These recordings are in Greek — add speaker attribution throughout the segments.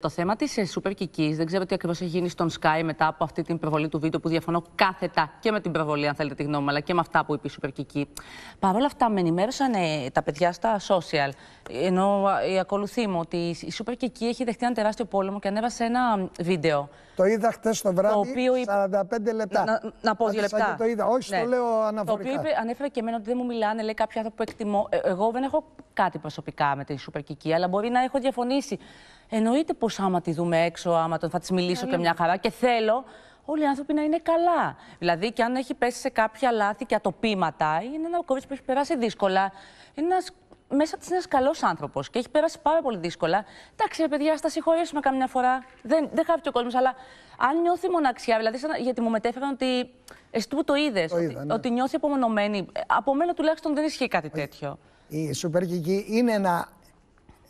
Speaker 1: Το θέμα της ε, Super Kikis δεν ξέρω τι ακριβώς έχει γίνει στον Sky μετά από αυτή την προβολή του βίντεο που διαφωνώ κάθετα και με την προβολή, αν θέλετε τη γνώμη μου, αλλά και με αυτά που είπε η Super Kiki. Παρ' όλα αυτά, με ενημέρωσαν ε, τα παιδιά στα social. Ενώ ε, ακολουθεί μου ότι η Super Kiki έχει δεχτεί ένα τεράστιο πόλεμο και ανέβασε ένα βίντεο.
Speaker 2: Το είδα χτε το βράδυ. Το 45 λεπτά. Να, να πω δύο λεπτά. Το είδα, όχι, ναι. το λέω αναφορικά. Το οποίο
Speaker 1: ανέφερε και εμένα ότι δεν μου μιλάνε, λέει άνθρωποι που εκτιμώ. Ε, εγώ δεν έχω κάτι προσωπικά με τη Σούπερ Κική, αλλά μπορεί να έχω διαφωνήσει. Εννοείται πως άμα τη δούμε έξω, άμα τον θα της μιλήσω και μια χαρά και θέλω όλοι οι άνθρωποι να είναι καλά. Δηλαδή, και αν έχει πέσει σε κάποια λάθη και ατοπήματα, είναι ένα κορίτσι που έχει περάσει δύσκολα. Είναι μέσα της ένας καλός άνθρωπος και έχει πέρασει πάρα πολύ δύσκολα. Εντάξει, ρε παιδιά, στα συγχωρέσουμε καμιά φορά. Δεν, δεν χάπτει ο κόσμος, αλλά αν νιώθει μοναξιά, δηλαδή, σαν, γιατί μου μετέφεραν ότι. Εσύ που το είδες, ότι, ναι. ότι νιώθει απομονωμένη. Ε, από μένα τουλάχιστον δεν ισχύει κάτι τέτοιο
Speaker 2: η Σουπερ είναι ένα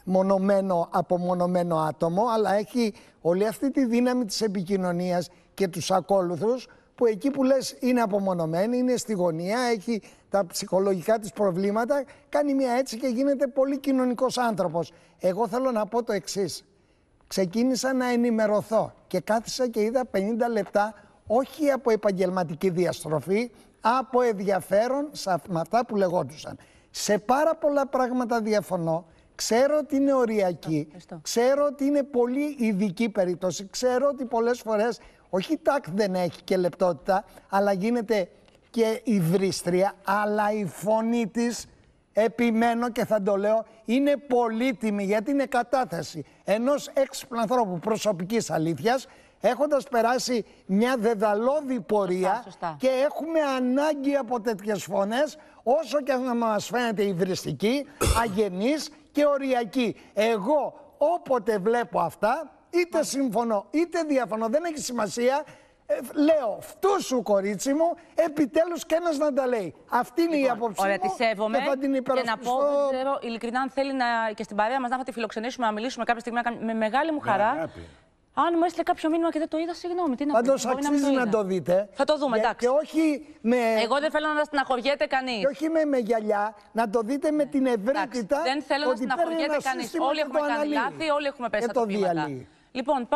Speaker 2: μονομένο, απομονωμένο άτομο, αλλά έχει όλη αυτή τη δύναμη της επικοινωνίας και τους ακόλουθους, που εκεί που λες είναι απομονωμένη, είναι στη γωνία, έχει τα ψυχολογικά της προβλήματα, κάνει μια έτσι και γίνεται πολύ κοινωνικός άνθρωπος. Εγώ θέλω να πω το εξής. Ξεκίνησα να ενημερωθώ και κάθισα και είδα 50 λεπτά όχι από επαγγελματική διαστροφή, από ενδιαφέρον με αυτά που λεγόντουσαν. Σε πάρα πολλά πράγματα διαφωνώ. Ξέρω ότι είναι οριακή. Ξέρω ότι είναι πολύ ειδική περίπτωση. Ξέρω ότι πολλές φορές όχι τάκ δεν έχει και λεπτότητα, αλλά γίνεται και υβρίστρια. Αλλά η φωνή της, επιμένω και θα το λέω, είναι πολύτιμη γιατί είναι κατάθεση ενός έξυπνου ανθρώπου προσωπικής αλήθειας, έχοντας περάσει μια δεδαλώδη πορεία και έχουμε ανάγκη από τέτοιες φωνές όσο και να μας φαίνεται υβριστική, αγενής και οριακή. Εγώ όποτε βλέπω αυτά, είτε συμφωνώ είτε διαφωνώ, δεν έχει σημασία, ε, λέω, φτού σου κορίτσι μου, επιτέλους και ένας να τα λέει. Αυτή είναι η λοιπόν, άποψή μου. σέβομαι. Και, θα την και να πω, δεν
Speaker 1: ξέρω, ειλικρινά, αν θέλει να, και στην παρέα μας να θα τη φιλοξενήσουμε, να μιλήσουμε κάποια στιγμή με μεγάλη μου χαρά. Αν μου έστειλε κάποιο μήνυμα και δεν το είδα, συγγνώμη. Τι να Πάντως αξίζει να, το δείτε.
Speaker 2: Θα το δούμε, εντάξει. Και όχι
Speaker 1: με... Εγώ δεν θέλω να στεναχωριέται κανείς. Και όχι
Speaker 2: με, με γυαλιά, να το δείτε με ναι. την ευρύτητα. Δεν θέλω να στεναχωριέται κανεί. Όλοι έχουμε κάνει λάθη, όλοι έχουμε πέσει τα το
Speaker 1: Λοιπόν,